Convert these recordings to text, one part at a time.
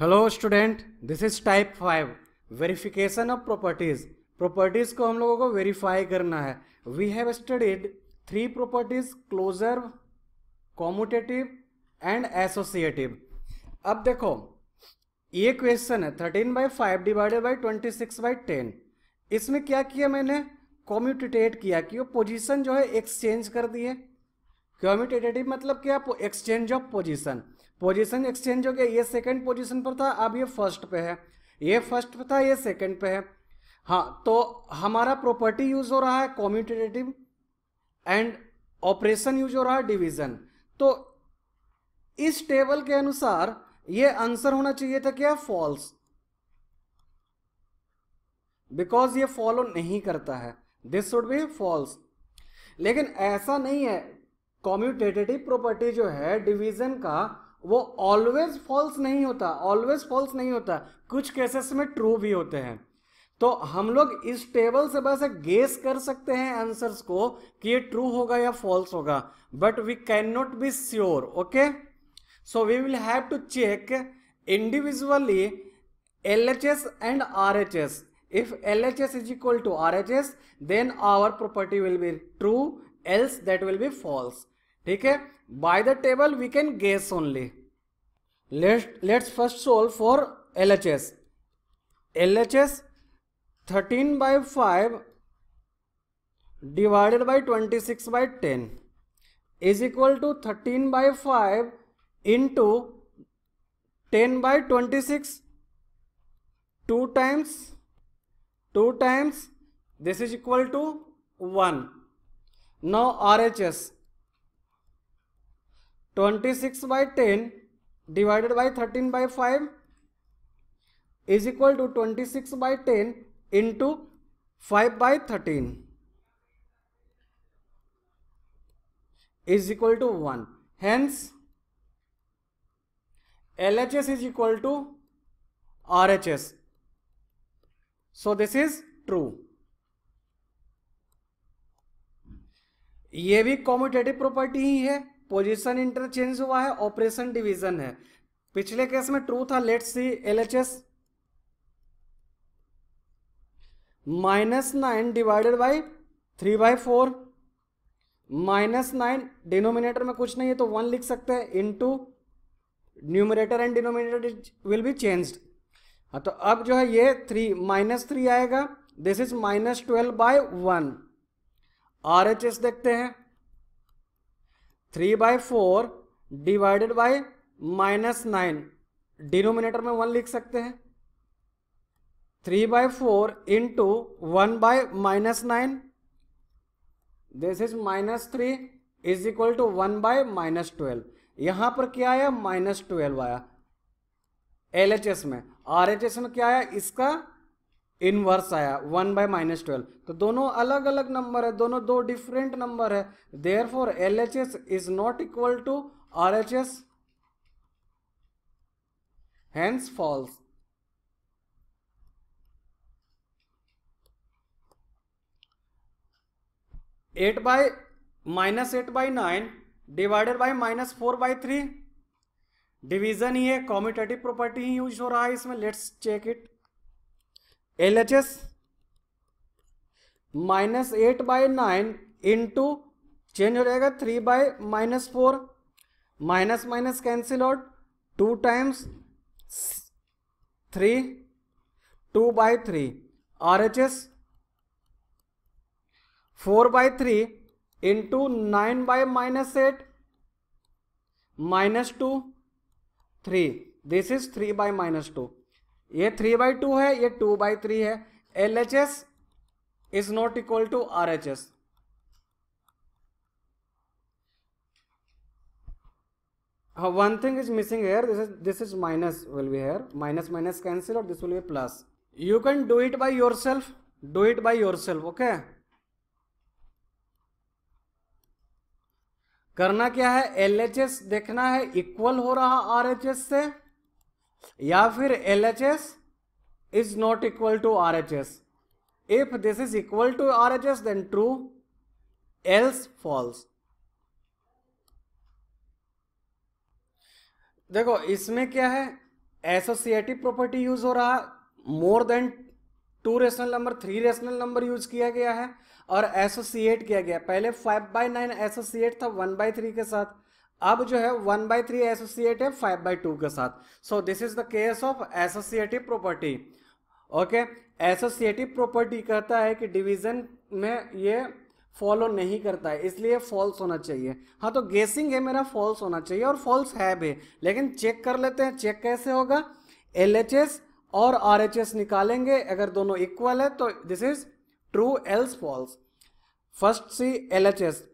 Hello student this is type five verification of properties properties को हम लोगों को वेरीफाई करना है we have studied three properties closure commutative and associative अब देखो ये क्वेश्चन है thirteen by five divided by twenty six by ten इसमें क्या किया मैंने कॉम्यूटेटेट किया कि वो पोजिशन जो है एक्सचेंज कर दिए कॉम्यूटेटेटिव मतलब क्या exchange of position position exchange हो गया ये सेकंड पोजीशन पर था अब ये फर्स्ट पे है ये फर्स्ट पे था ये सेकंड पे है हाँ तो हमारा प्रॉपर्टी यूज हो रहा है कॉम्यूटेटिव एंड ऑपरेशन यूज हो रहा है डिवीजन तो इस टेबल के अनुसार ये आंसर होना चाहिए था क्या फॉल्स बिकॉज ये फॉलो नहीं करता है दिस शुड बी फॉल्स लेकिन ऐसा नहीं है कॉम्यूटेटिव प्रॉपर्टी जो है डिवीजन का वो ऑलवेज फॉल्स नहीं होता ऑलवेज फॉल्स नहीं होता कुछ केसेस में ट्रू भी होते हैं तो हम लोग इस टेबल से बस गेस कर सकते हैं आंसर्स को कि ये ट्रू होगा या फॉल्स होगा but we can not be sure okay so we will have to check individually L H S and R H S is equal to R H S then our property will be true else that will be false ठीक है by the table we can guess only let let's first solve for LHS LHS 13 by 5 divided by 26 by 10 is equal to 13 by 5 into 10 by 26 2 times 2 times this is equal to 1 now RHS twenty six by ten divided by thirteen by five is equal to twenty six by ten into five by thirteen is equal to one L H S is equal to R H S so this is true ये भी commutative property ही है position interchange हुआ है operation division है पिछले case में true था let see L H S minus nine divided by three by four minus nine denominator में कुछ नहीं है तो वन लिख सकते हैं into numerator and denominator will be changed हाँ तो अब जो है ये थ्री माइनस थ्री आएगा this is minus twelve by one R H S देखते हैं three by four divided by minus nine denominator में वन लिख सकते हैं three by four into one by minus nine this is minus three is equal to one by minus twelve यहां पर क्या आया माइनस ट्वेल्व आया एल एच एस में आर एच एस में क्या आया इसका इनवर्स आया वन बाय माइनस ट्वेल्व तो दोनों अलग अलग नंबर है दोनों दो डिफरेंट नंबर है therefore L H S is not equal to R H S hence false eight by minus eight by nine divided by minus four by three division ही है कॉम्यूटेटिव प्रॉपर्टी ही use हो रहा है इसमें let's check it L H S minus eight by nine into change हो जाएगा three by minus four minus minus cancel out two times three to bye three R H S four by three into nine by minus eight minus two three this is three by minus two ये three by two है ये two by three है L H S is not equal to R H S one thing is missing here this is this is minus will be here minus minus cancel और this will be plus you can do it by your self do it by yourself okay करना क्या है L H S देखना है equal हो रहा are H S से या फिर L H S is not equal to R H S if this is equal to R H S then true else false देखो इसमें क्या है एसोसिएटिव प्रॉपर्टी यूज हो रहा more than two rational number three rational number use किया गया है और एसोसिएट किया गया पहले फाइव बाई नाइन एसोसिएट था वन बाई थ्री के साथ अब जो है वन बाई थ्री एसोसिएट है फाइव बाई टू के साथ so this is the case of associative property okay associative property कहता है कि डिवीजन में ये फॉलो नहीं करता है इसलिए फॉल्स होना चाहिए हाँ तो गेसिंग है मेरा फॉल्स होना चाहिए और फॉल्स है भी लेकिन चेक कर लेते हैं चेक कैसे होगा एल एच एस और आर एच एस निकालेंगे अगर दोनों इक्वल है तो this is true else false first see L H S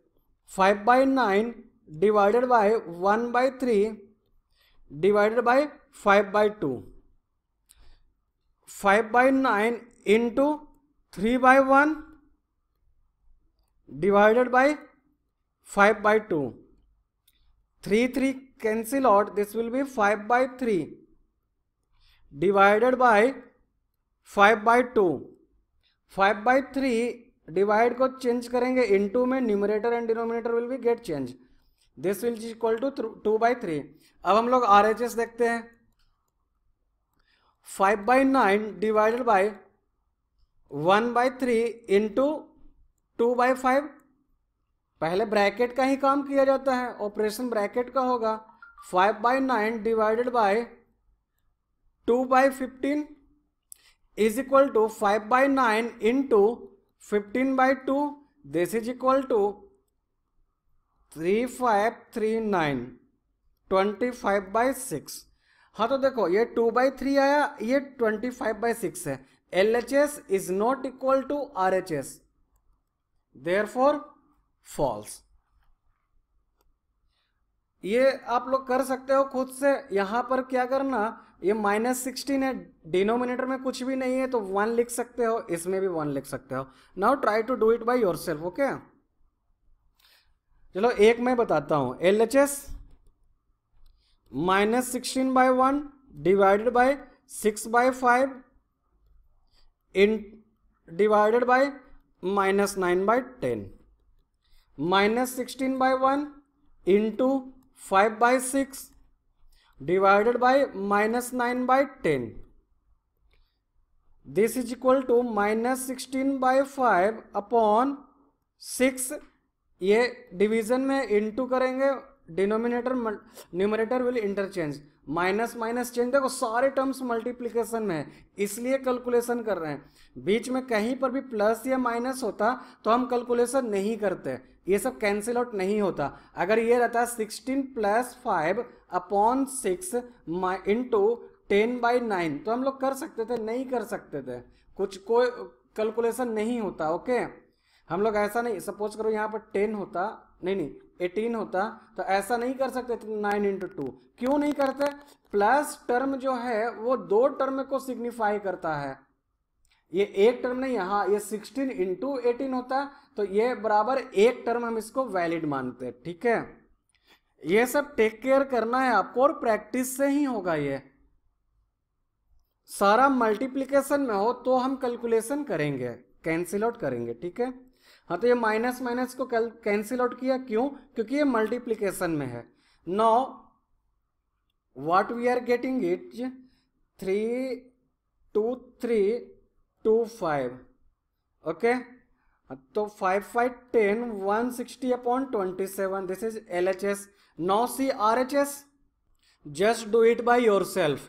five by nine divided by one by three divided by five by two five by nine into three by one divided by five by two three three cancel out this will be five by three divided by five by two five by three divide को change करेंगे into में numerator and denominator will be get change this will equal to two by three अब हम लोग R देखते हैं five by nine divided by one by three into two by five पहले bracket का ही काम किया जाता है ऑपरेशन ब्रैकेट का होगा five by nine divided by two by fifteen is equal to five by nine into fifteen by two this is equal to three five three nine twenty five by six हाँ तो देखो ये two by three आया ये twenty five by six है L H S is not equal to R H S therefore false ये आप लोग कर सकते हो खुद से यहां पर क्या करना ये माइनस सिक्सटीन है डिनोमिनेटर में कुछ भी नहीं है तो वन लिख सकते हो इसमें भी वन लिख सकते हो now try to do it by yourself okay चलो एक मैं बताता हूं L H S minus sixteen by one divided by six by five in divided by minus nine by ten minus sixteen by one into five by six divided by minus nine by ten this is equal to minus sixteen by five upon six ये division में into करेंगे denominator numerator will interchange minus minus change देखो सारे terms multiplication में है इसलिए calculation कर रहे हैं बीच में कहीं पर भी प्लस या माइनस होता तो हम कैलकुलेशन नहीं करते ये सब कैंसिल आउट नहीं होता अगर ये रहता है sixteen plus five upon six into ten by nine तो हम लोग कर सकते थे नहीं कर सकते थे कुछ कोई कैलकुलेशन नहीं होता ओके okay? हम लोग ऐसा नहीं सपोज करो यहाँ पर टेन होता नहीं नहीं एटीन होता तो ऐसा नहीं कर सकते नाइन इंटू टू क्यों नहीं करते प्लस टर्म जो है वो दो टर्म को सिग्निफाई करता है ये एक टर्म नहीं हाँ ये सिक्सटीन इंटू एटीन होता तो ये बराबर एक टर्म हम इसको वैलिड मानते हैं ठीक है ये सब टेक केयर करना है आपको और प्रैक्टिस से ही होगा ये सारा मल्टीप्लीकेशन में हो तो हम कैलकुलेशन करेंगे कैंसिल आउट करेंगे ठीक है हाँ तो ये माइनस माइनस को कैंसिल आउट किया क्यों क्योंकि ये मल्टीप्लीकेशन में है no what we are getting it three two three two five okay तो five five ten one sixty upon twenty seven this is L H S no see R H S just do it by yourself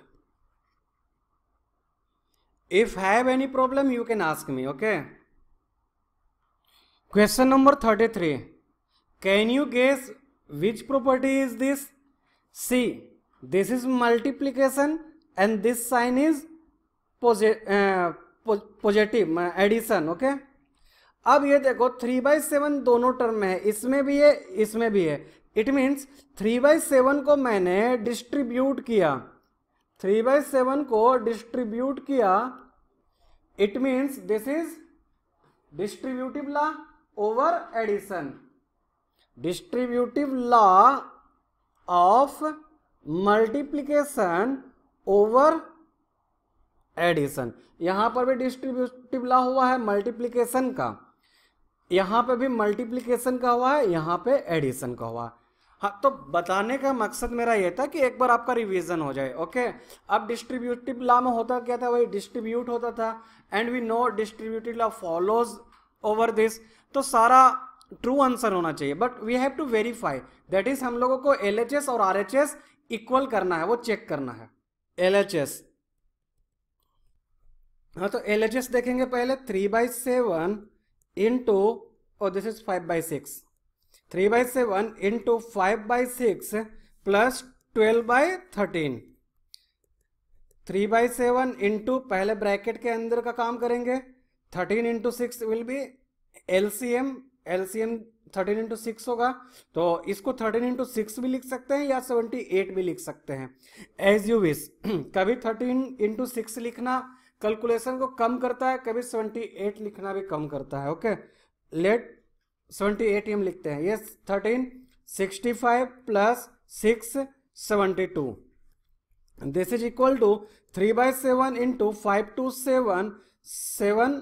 if have any problem you can ask me okay question number thirty three can you guess which property is this see this is multiplication and this sign is positive addition okay अब ये देखो three by seven दोनों term में है इसमें भी है इसमें भी है it means three by seven को मैंने डिस्ट्रीब्यूट किया थ्री बाई सेवन को डिस्ट्रीब्यूट किया it means this is distributive law over addition distributive law of multiplication over addition यहां पर भी डिस्ट्रीब्यूटिव लॉ हुआ है मल्टीप्लीकेशन का यहां पे भी मल्टीप्लीकेशन का हुआ है यहां पे एडिशन का हुआ हाँ तो बताने का मकसद मेरा यह था कि एक बार आपका रिवीजन हो जाए ओके अब डिस्ट्रीब्यूटिव लॉ में होता क्या था वही डिस्ट्रीब्यूट होता था and we know distributive law follows over this तो सारा ट्रू आंसर होना चाहिए but we have to verify that is हम लोगों को एल और आर इक्वल करना है वो चेक करना है एल हाँ तो एल देखेंगे पहले three by seven into और this is five by six three by seven into five by six plus twelve by thirteen three by seven into पहले ब्रैकेट के अंदर का काम करेंगे thirteen into six will be LCM LCM thirteen into six होगा तो इसको thirteen into six भी लिख सकते हैं या सेवेंटी एट भी लिख सकते हैं एज यू विश कभी थर्टीन इंटू सिक्स लिखना कैलकुलेशन को कम करता है कभी सेवेंटी एट लिखना भी कम करता है ओके लेट सेवेंटी एट हम लिखते हैं yes thirteen sixty five plus six seventy two this is equal to three by seven into five two seven seven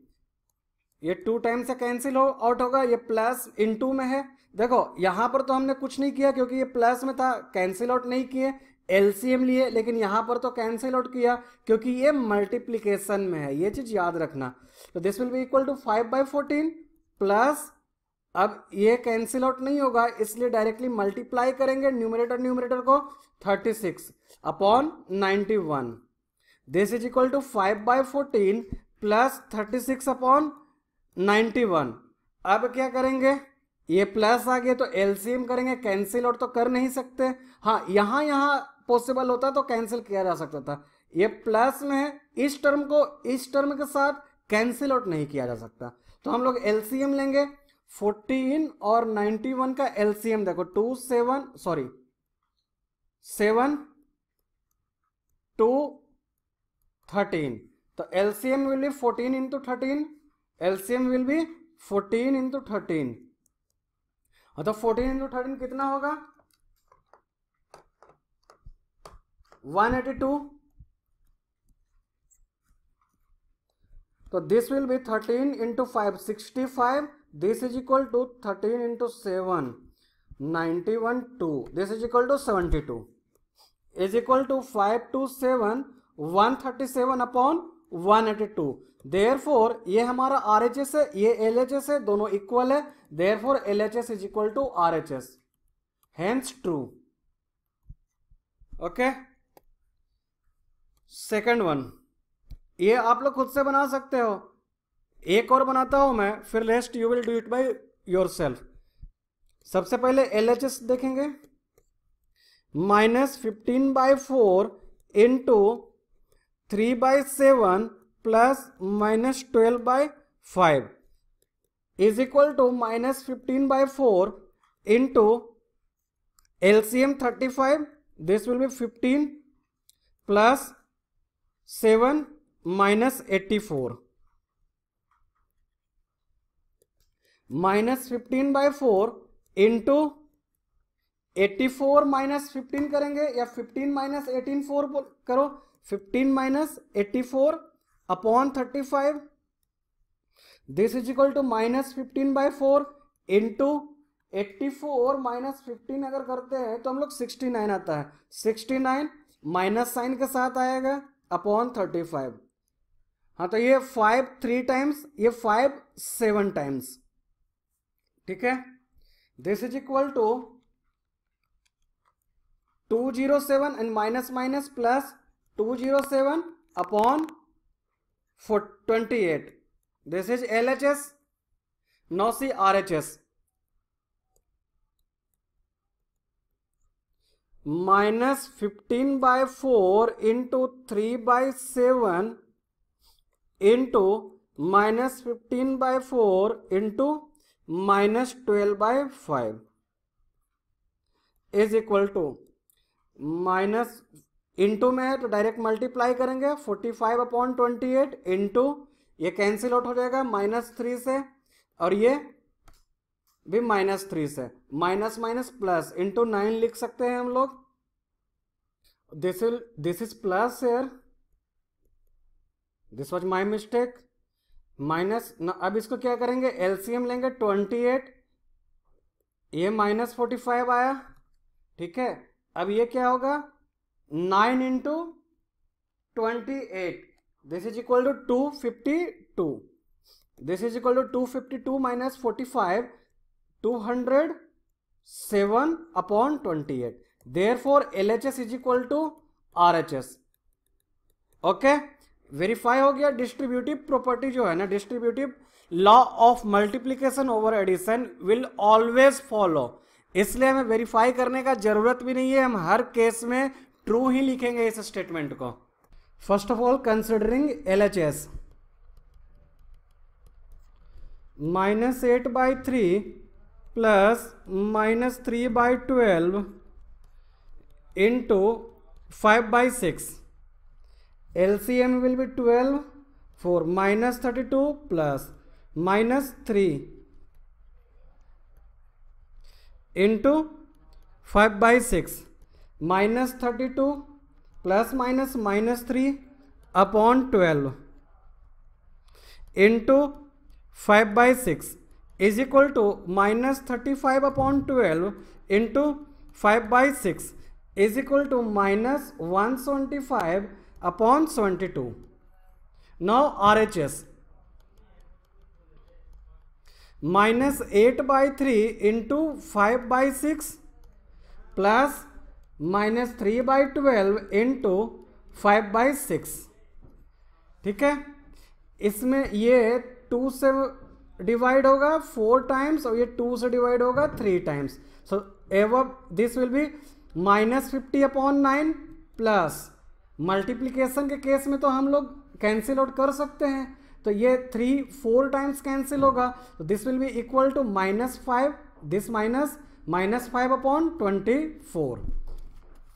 ये टू टाइम से कैंसिल हो आउट होगा ये प्लस इन टू में है देखो यहाँ पर तो हमने कुछ नहीं किया क्योंकि ये प्लस में था कैंसिल आउट नहीं किए एलसीएम लिए लेकिन यहां पर तो कैंसिल आउट किया क्योंकि ये मल्टीप्लीकेशन में है ये चीज़ याद रखना तो this will be equal to five by fourteen plus अब ये कैंसिल आउट नहीं होगा इसलिए डायरेक्टली मल्टीप्लाई करेंगे न्यूमरेटर न्यूमरेटर को thirty six upon ninety one this is equal to five by fourteen plus thirty six upon ninety one अब क्या करेंगे ये प्लस आ गया तो एलसीएम करेंगे कैंसिल और तो कर नहीं सकते हाँ यहां यहां पॉसिबल होता तो कैंसिल किया जा सकता था ये प्लस में है इस टर्म को इस टर्म के साथ कैंसिल आउट नहीं किया जा सकता तो हम लोग एलसीएम लेंगे 14 और 91 का एलसीएम देखो two seven sorry seven two thirteen तो LCM will be 14 into thirteen LCM will be fourteen into thirteen मतलब फोर्टीन इंटू थर्टीन कितना होगा वन एटी टू तो this will be thirteen into five sixty five this is equal to thirteen into seven ninety one two this is equal to seventy two is equal to five two seven one thirty seven upon one eight to their therefore ये हमारा are H S है ये L H S है दोनों equal है therefore L H S is equal to R H S hence true okay second one ये आप लोग खुद से बना सकते हो एक और बनाता हूं मैं फिर rest you will do it by yourself सबसे पहले एल एच एस देखेंगे minus fifteen by four into three by seven plus minus twelve by five is equal to minus fifteen by four into M thirty five this will be fifteen plus seven minus eighty four minus fifteen by four into eighty four minus fifteen करेंगे या fifteen minus eighteen four करो fifteen minus eighty four upon thirty five this is equal to minus fifteen by four into eighty four minus fifteen अगर करते हैं तो हम लोग sixty nine आता है सिक्सटी नाइन माइनस साइन के साथ आएगा अपॉन थर्टी फाइव हाँ तो ये फाइव थ्री टाइम्स ये फाइव सेवन टाइम्स ठीक है this is equal to two zero seven and minus minus plus 207 upon 28. This is LHS. Now see RHS. Minus 15 by 4 into 3 by 7 into minus 15 by 4 into minus 12 by 5 is equal to minus into में है तो direct multiply करेंगे 45 five upon twenty eight into ये cancel out हो जाएगा minus three से और ये भी माइनस थ्री से minus minus plus into nine लिख सकते हैं हम लोग this this is plus air this was my mistake minus अब इसको क्या करेंगे एलसीएम लेंगे ट्वेंटी एट ये माइनस फोर्टी फाइव आया ठीक है अब ये क्या होगा nine into twenty eight this is equal to two fifty two this is equal to two fifty two minus forty five two hundred seven upon twenty eight therefore L H S is equal to R H S okay verify हो गया distributive property जो है ना distributive law of multiplication over addition will always follow इसलिए हमें verify करने का जरूरत भी नहीं है हम हर केस में ट्रू ही लिखेंगे इस स्टेटमेंट को first of all considering L H S minus eight by three plus minus three by twelve into five by six L C M will be twelve four minus thirty two plus minus three into five by six minus 32 plus minus minus 3 upon 12 into 5 by 6 is equal to minus 35 upon 12 into 5 by 6 is equal to minus 175 upon 72. Now RHS minus 8 by 3 into 5 by 6 plus minus three by twelve into five by six ठीक है इसमें ये to से divide होगा four times और ये to से divide होगा थ्री टाइम्स सो एव this will be minus fifty upon nine plus multiplication के केस में तो हम लोग कैंसिल आउट कर सकते हैं तो ये थ्री फोर टाइम्स कैंसिल होगा तो this will be equal to minus five this minus minus five upon twenty four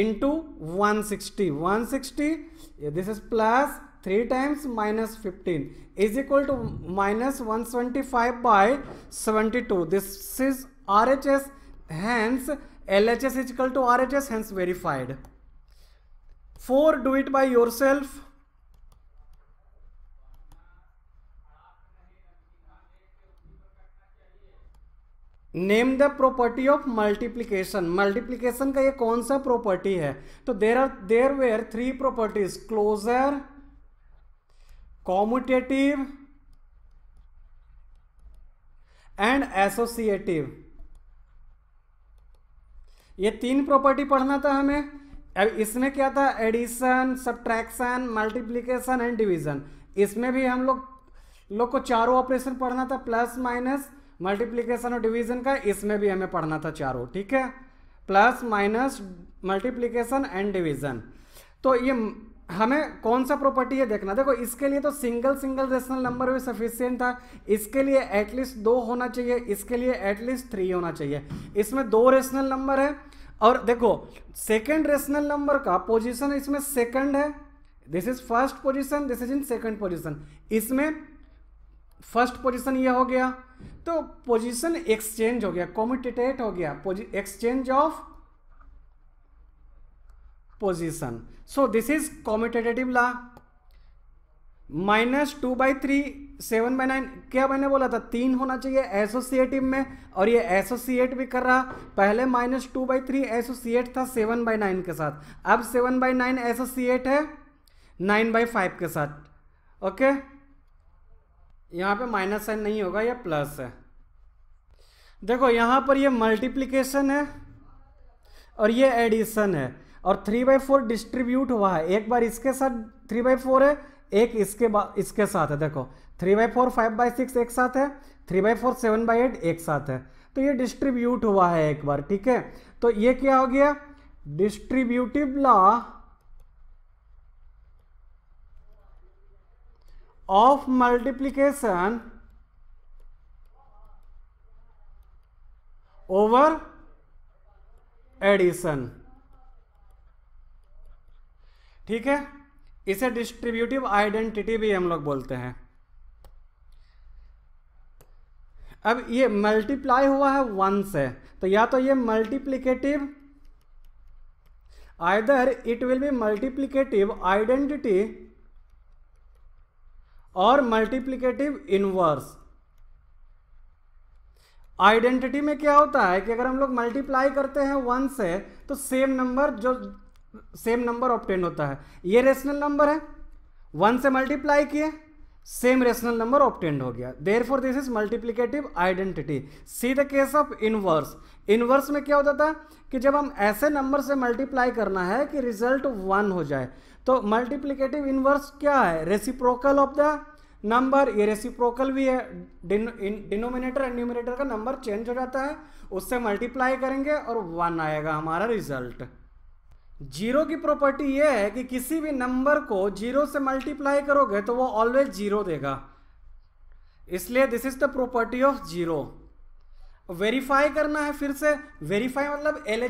into 160 160 this is plus 3 times minus 15 is equal to minus 125 by 72 this is RHS hence LHS is equal to RHS hence verified 4 do it by yourself name the property of multiplication multiplication का ये कौन सा property है तो there are there were three properties closure commutative and associative ये तीन property पढ़ना था हमें अब इसमें क्या था addition subtraction multiplication and division इसमें भी हम लोग लोग को चारों ऑपरेशन पढ़ना था प्लस माइनस मल्टीप्लीकेशन और डिवीजन का इसमें भी हमें पढ़ना था चारों ठीक है plus minus multiplication and division तो ये हमें कौन सा प्रॉपर्टी है देखना देखो इसके लिए तो सिंगल सिंगल रेशनल नंबर भी सफिशियंट था इसके लिए एटलीस्ट दो होना चाहिए इसके लिए एटलीस्ट थ्री होना चाहिए इसमें दो रेशनल नंबर है और देखो सेकेंड रेशनल नंबर का पोजिशन इसमें सेकेंड है this is first position this is in second position इसमें फर्स्ट पोजीशन ये हो गया तो पोजीशन एक्सचेंज हो गया कॉमिटेटेट हो गया exchange of position so this is commutative law minus two by three seven by nine क्या मैंने बोला था तीन होना चाहिए एसोसिएटिव में और ये एसोसिएट भी कर रहा पहले minus two by three associate था सेवन बाई नाइन के साथ अब सेवन बाई नाइन एसोसिएट है नाइन बाई फाइव के साथ ओके okay? यहाँ पे माइनस साइन नहीं होगा ये प्लस है देखो यहाँ पर ये मल्टीप्लिकेशन है और ये एडिशन है और थ्री बाई फोर डिस्ट्रीब्यूट हुआ है एक बार इसके साथ थ्री बाई फोर है एक इसके इसके साथ है देखो three by four five by six एक साथ है three by four seven by eight एक साथ है तो ये डिस्ट्रीब्यूट हुआ है एक बार ठीक है तो ये क्या हो गया distributive law of multiplication over addition ठीक है इसे डिस्ट्रीब्यूटिव आइडेंटिटी भी हम लोग बोलते हैं अब ये मल्टीप्लाई हुआ है वन से तो या तो ये multiplicative either it will be multiplicative identity और मल्टीप्लीकेटिव इनवर्स आइडेंटिटी में क्या होता है कि अगर हम लोग मल्टीप्लाई करते हैं वन से तो सेम नंबर जो सेम नंबर ऑप्टेन होता है ये रेशनल नंबर है वन से मल्टीप्लाई किए सेम रेशनल नंबर ऑप्टेंड हो गया therefore this is multiplicative identity see the case of inverse inverse में क्या होता था कि जब हम ऐसे नंबर से मल्टीप्लाई करना है कि रिजल्ट वन हो जाए तो मल्टीप्लीकेटिव इनवर्स क्या है रेसिप्रोकल ऑफ द नंबर ये रेसिप्रोकल भी है डिनोमिनेटर एंड न्यूमिनेटर का नंबर चेंज हो जाता है उससे मल्टीप्लाई करेंगे और वन आएगा हमारा रिजल्ट जीरो की प्रॉपर्टी ये है कि किसी भी नंबर को जीरो से मल्टीप्लाई करोगे तो वो ऑलवेज जीरो देगा इसलिए this is the property of zero verify करना है फिर से वेरीफाई मतलब एल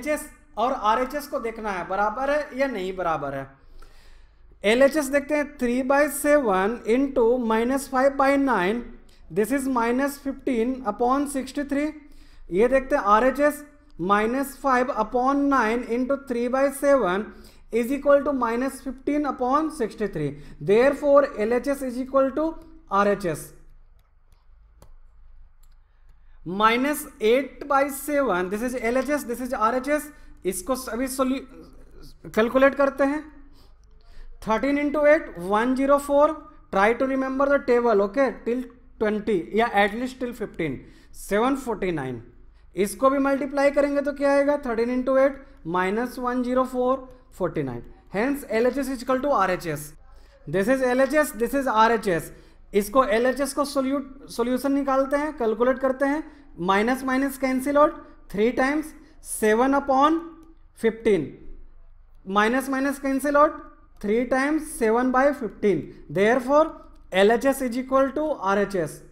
और आर को देखना है बराबर है या नहीं बराबर है एल देखते हैं three by seven into minus five by nine this is minus fifteen upon sixty three ये देखते हैं R H S minus five upon nine into three by seven is equal to minus fifteen upon sixty three therefore L H S is equal to R H S minus eight by seven this is L H S this is R H S इसको अभी calculate करते हैं thirteen into eight one zero four try to remember the table okay till twenty या at least till fifteen seven forty nine इसको भी multiply करेंगे तो क्या आएगा thirteen into eight minus one zero four forty nine hence L H S is equal to R H S this is L H S this is R H S इसको L H S को सोल्यूट solution निकालते हैं calculate करते हैं minus minus cancel out three times seven upon fifteen minus minus cancel out three times seven by fifteen therefore L H S is equal to R H S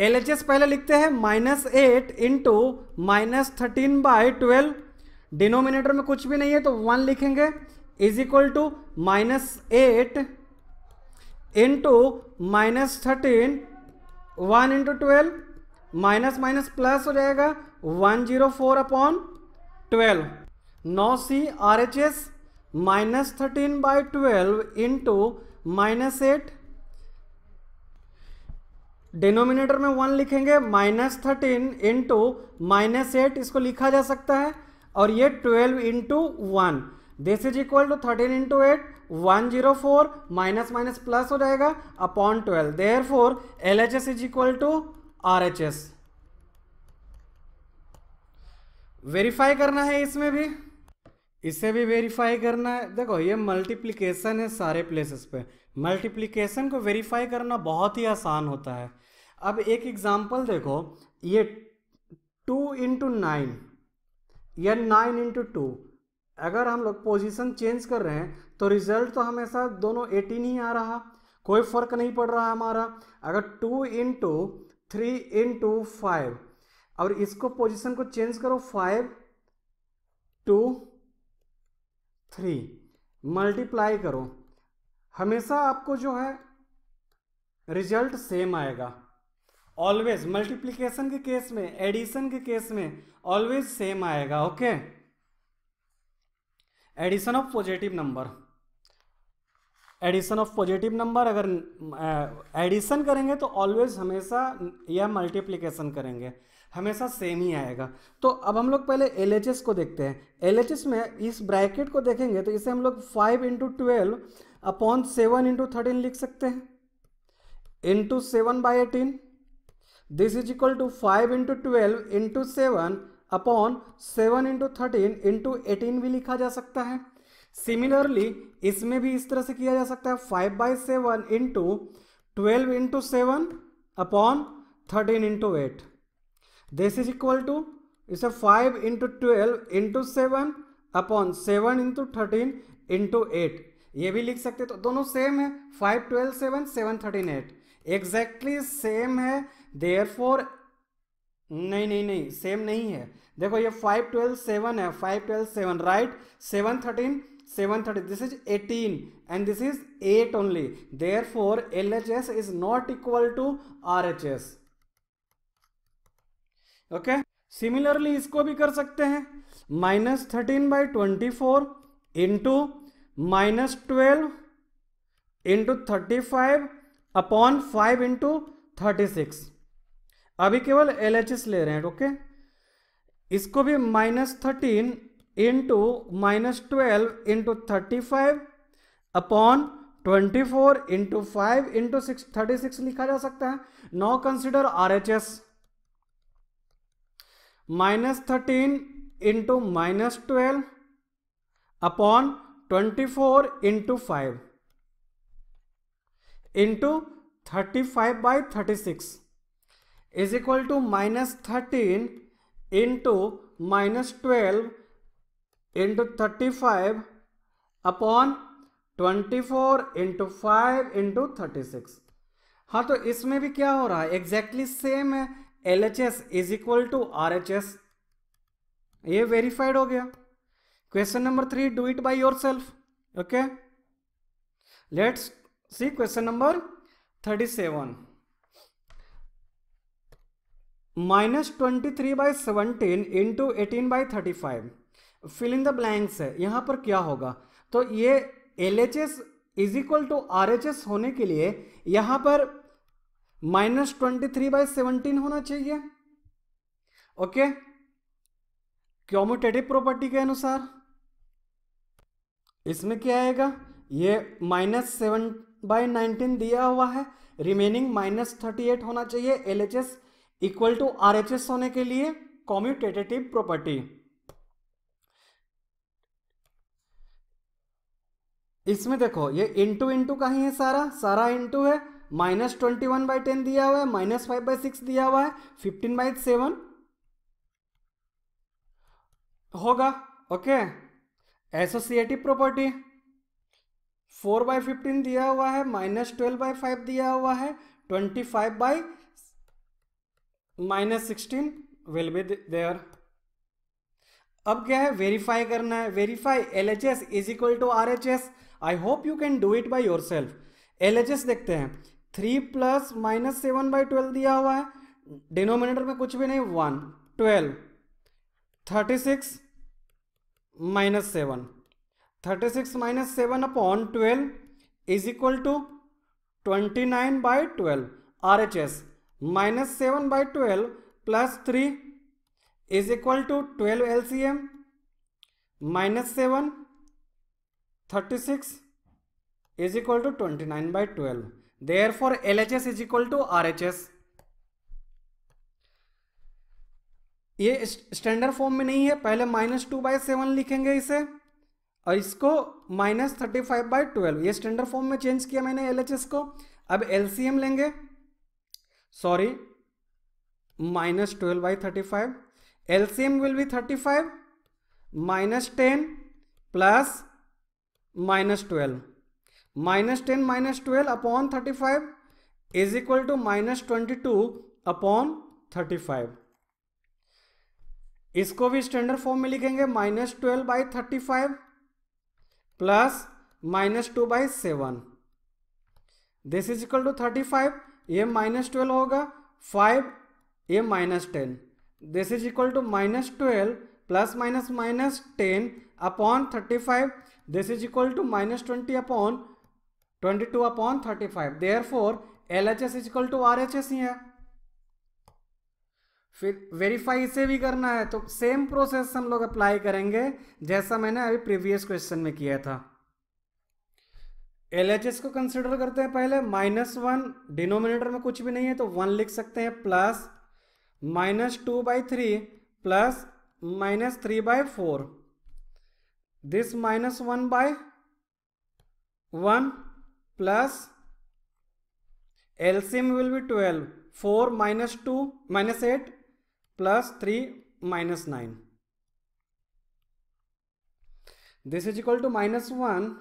L H S पहले लिखते हैं minus eight into minus thirteen by twelve denominator में कुछ भी नहीं है तो one लिखेंगे is equal to minus eight into minus thirteen one into twelve minus minus plus हो जाएगा one zero four upon twelve now see R H S minus thirteen by twelve into minus eight denominator में one लिखेंगे minus thirteen into minus eight इसको लिखा जा सकता है और ये twelve into one this is equal to thirteen into eight one zero four minus minus plus हो जाएगा upon twelve therefore L H S is equal to R H S verify करना है इसमें भी इसे भी वेरीफाई करना है देखो ये मल्टीप्लीकेशन है सारे प्लेसेस पे मल्टीप्लीकेशन को वेरीफाई करना बहुत ही आसान होता है अब एक एग्जाम्पल देखो ये टू इंटू नाइन या नाइन इंटू टू अगर हम लोग पोजीशन चेंज कर रहे हैं तो रिजल्ट तो हमेशा दोनों एटीन ही आ रहा कोई फर्क नहीं पड़ रहा हमारा अगर two into three into five और इसको पोजीशन को चेंज करो फाइव टू थ्री मल्टीप्लाई करो हमेशा आपको जो है रिजल्ट सेम आएगा ऑलवेज मल्टीप्लीकेशन के केस में एडिशन के केस में ऑलवेज सेम आएगा okay addition of positive number addition of positive number अगर एडिशन uh, करेंगे तो ऑलवेज हमेशा या मल्टीप्लीकेशन करेंगे हमेशा सेम ही आएगा तो अब हम लोग पहले एल को देखते हैं एल में इस ब्रैकेट को देखेंगे तो इसे हम लोग five into twelve upon seven into thirteen लिख सकते हैं into seven by eighteen this is equal to five into twelve into seven upon seven into thirteen into eighteen भी लिखा जा सकता है सिमिलरली इसमें भी इस तरह से किया जा सकता है five by seven into twelve into seven upon thirteen into eight this is equal to इसे five into twelve into seven upon seven into thirteen into eight ये भी लिख सकते तो दोनों सेम है five twelve seven seven thirteen eight exactly same है देयरफॉर नहीं नहीं नहीं सेम नहीं है देखो ये फाइव ट्वेल्व सेवन है five twelve seven right seven thirteen seven thirty this is eighteen and this is eight only therefore L H S is not equal to R H S okay similarly इसको भी कर सकते हैं minus thirteen by twenty four into minus twelve into thirty five upon five into thirty six अभी केवल L ले रहे हैं ओके इसको भी minus thirteen into minus twelve into thirty five upon twenty four into five into six thirty six लिखा जा सकता है now consider R H S minus thirteen into minus twelve upon twenty four into five into thirty five by thirty six is equal to minus thirteen into minus twelve into thirty five upon twenty four into five into thirty six हाँ तो इसमें भी क्या हो रहा है exactly same है L H S is equal to R H S ये वेरीफाइड हो गया question number three do it by yourself okay let's see question number thirty seven minus twenty three by seventeen into eighteen by thirty five fill in the blanks है यहाँ पर क्या होगा तो ये L H S is equal to R H S होने के लिए यहाँ पर minus twenty three by seventeen होना चाहिए ओके क्योमुटेटिव प्रॉपर्टी के अनुसार इसमें क्या आएगा ये माइनस सेवन बाई नाइनटीन दिया हुआ है रिमेनिंग माइनस थर्टी एट होना चाहिए L H S equal to S होने के लिए कॉम्यूटेटिव प्रॉपर्टी इसमें देखो ये इंटू इंटू का ही है सारा सारा इंटू है minus twenty one by ten दिया हुआ है माइनस फाइव बाई सिक्स दिया हुआ है फिफ्टीन बाई सेवन होगा okay associative property four by fifteen दिया हुआ है माइनस ट्वेल्व बाई फाइव दिया हुआ है twenty five by minus sixteen will be there अब क्या है वेरीफाई करना है verify L H S is equal to R H S I hope you can do it by yourself L H S देखते हैं three plus minus seven by twelve दिया हुआ है डिनोमिनेटर में कुछ भी नहीं one twelve thirty six minus seven thirty six minus seven upon twelve is equal to twenty nine by twelve R H S minus seven by twelve plus three is equal to twelve L C M minus seven thirty six is equal to twenty nine by twelve therefore L H S is equal to R H S ये standard form में नहीं है पहले minus two by seven लिखेंगे इसे और इसको minus thirty five by twelve ये स्टैंडर्ड फॉर्म में चेंज किया मैंने एल एच एस को अब एल सी एम लेंगे sorry minus twelve by thirty five LCM will be thirty five minus ten plus minus twelve minus ten minus twelve upon thirty five is equal to minus twenty two upon thirty five इसको भी standard form में लिखेंगे minus twelve by thirty five plus minus two by seven this is equal to thirty five M minus twelve होगा five M minus ten this is equal to minus twelve plus minus minus ten upon thirty five this is equal to minus twenty upon twenty two upon thirty five therefore L H S is equal to R H S ही है फिर verify इसे भी करना है तो same process हम लोग अप्लाई करेंगे जैसा मैंने अभी प्रीवियस क्वेश्चन में किया था एल को कंसिडर करते हैं पहले माइनस वन डिनोमिनेटर में कुछ भी नहीं है तो वन लिख सकते हैं plus minus two by three plus minus three by four this minus one by one plus LCM will be twelve four minus two minus eight plus three minus nine this is equal to minus one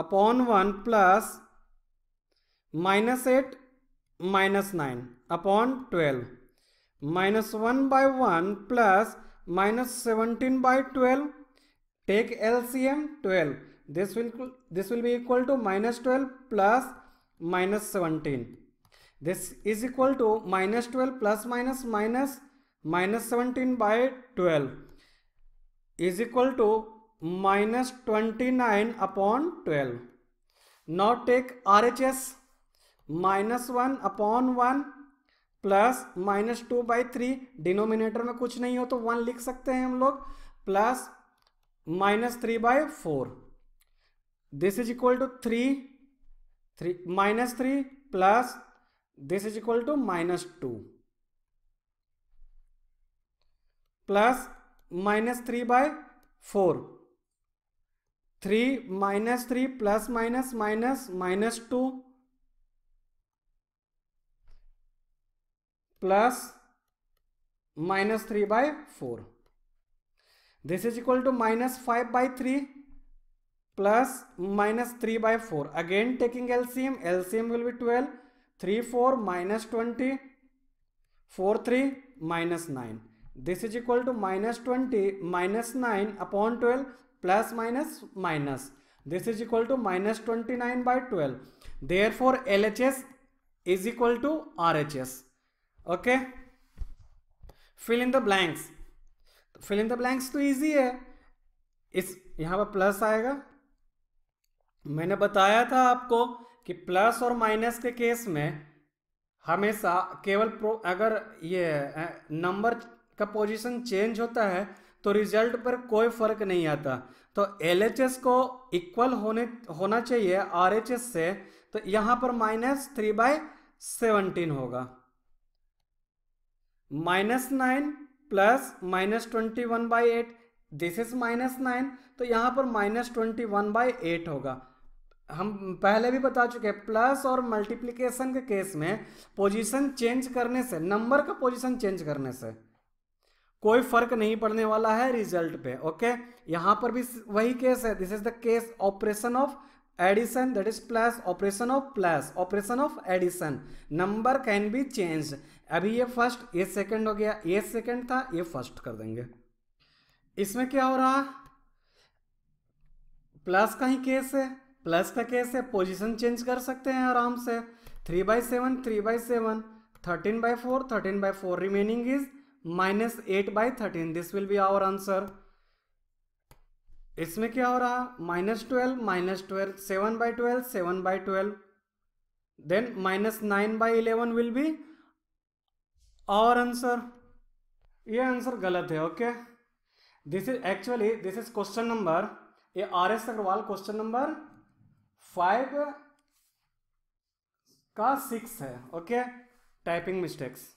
upon 1 plus minus 8 minus 9 upon 12 minus 1 by 1 plus minus 17 by 12 take LCM 12 this will this will be equal to minus 12 plus minus 17 this is equal to minus 12 plus minus minus minus 17 by 12 is equal to minus twenty nine upon twelve not take R H S minus one upon one plus minus two by three denominator में कुछ नहीं हो तो one लिख सकते हैं हम लोग plus minus three by four this is equal to three three minus three plus this is equal to minus two plus minus three by four three minus three plus minus minus minus two plus minus three by four this is equal to minus five by three plus minus three by four again taking LCM LCM will be twelve three four minus twenty four three minus nine this is equal to minus twenty minus nine upon twelve plus minus minus this is equal to minus 29 by 12 therefore LHS is equal to RHS okay fill in the blanks fill in the blanks तो easy है इस यहाँ पर plus आएगा मैंने बताया था आपको कि प्लस और माइनस के केस में हमेशा केवल प्रो अगर ये नंबर का पोजीशन चेंज होता है तो रिजल्ट पर कोई फर्क नहीं आता तो एल को इक्वल होने होना चाहिए आर से तो यहां पर माइनस थ्री बाय सेवनटीन होगा minus nine plus minus twenty one by eight this is minus nine तो यहां पर minus twenty one by eight होगा हम पहले भी बता चुके हैं प्लस और मल्टीप्लिकेशन के केस में पोजीशन चेंज करने से नंबर का पोजीशन चेंज करने से कोई फर्क नहीं पड़ने वाला है रिजल्ट पे ओके यहां पर भी वही केस है this is the case operation of addition that is plus operation of plus operation of addition number can be change अभी ये फर्स्ट ये सेकंड हो गया ये सेकंड था ये फर्स्ट कर देंगे इसमें क्या हो रहा प्लस का ही केस है प्लस का केस है पोजिशन चेंज कर सकते हैं आराम से three by seven three by seven thirteen by four thirteen by four remaining is minus eight by thirteen this will be our answer इसमें क्या हो रहा minus twelve minus twelve seven by twelve seven by twelve then minus nine by eleven will be our answer ये answer गलत है okay this is actually this is question number ये R S Agarwal question number five का six है okay typing mistakes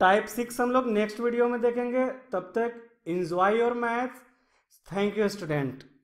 type six हम लोग next video में देखेंगे तब तक enjoy your math thank you student